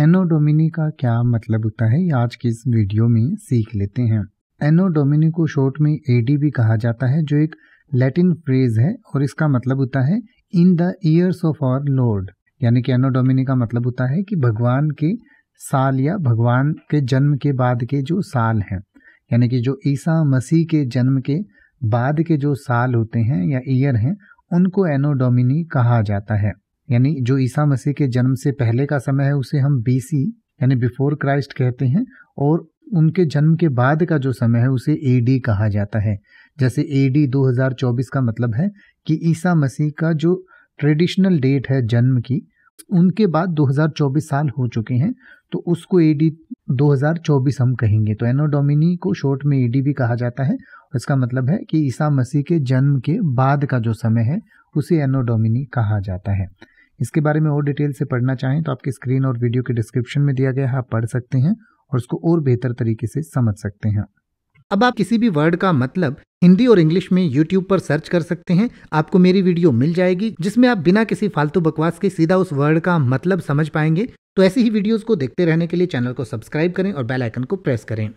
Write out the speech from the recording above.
Anno Domini का क्या मतलब होता है ये आज की इस वीडियो में सीख लेते हैं एनोडोमिनी को शॉर्ट में एडी भी कहा जाता है जो एक लैटिन फ्रेज है और इसका मतलब होता है in the years of our lord यानी कि एनोडोमिनी का मतलब होता है कि भगवान के साल या भगवान के जन्म के बाद के जो साल हैं यानी कि जो ईसा मसीह के जन्म के बाद के जो साल होते हैं या ईयर हैं उनको एनोडोमिनी कहा जाता है यानी जो ईसा मसीह के जन्म से पहले का समय है उसे हम बी यानी बिफोर क्राइस्ट कहते हैं और उनके जन्म के बाद का जो समय है उसे ए कहा जाता है जैसे ए 2024 का मतलब है कि ईसा मसीह का जो ट्रेडिशनल डेट है जन्म की उनके बाद 2024 साल हो चुके हैं तो उसको एडी 2024 हम कहेंगे तो एनोडोमिनी को शॉर्ट में एडी भी कहा जाता है इसका मतलब है कि ईसा मसीह के जन्म के बाद का जो समय है उसे एनोडोमिनी कहा जाता है इसके बारे में और डिटेल से पढ़ना चाहें तो आपकी स्क्रीन और वीडियो के डिस्क्रिप्शन में दिया गया है आप पढ़ सकते हैं और उसको और बेहतर तरीके से समझ सकते हैं अब आप किसी भी वर्ड का मतलब हिंदी और इंग्लिश में यूट्यूब पर सर्च कर सकते हैं आपको मेरी वीडियो मिल जाएगी जिसमें आप बिना किसी फालतू बकवास के सीधा उस वर्ड का मतलब समझ पाएंगे तो ऐसी ही वीडियोस को देखते रहने के लिए चैनल को सब्सक्राइब करें और बेल आइकन को प्रेस करें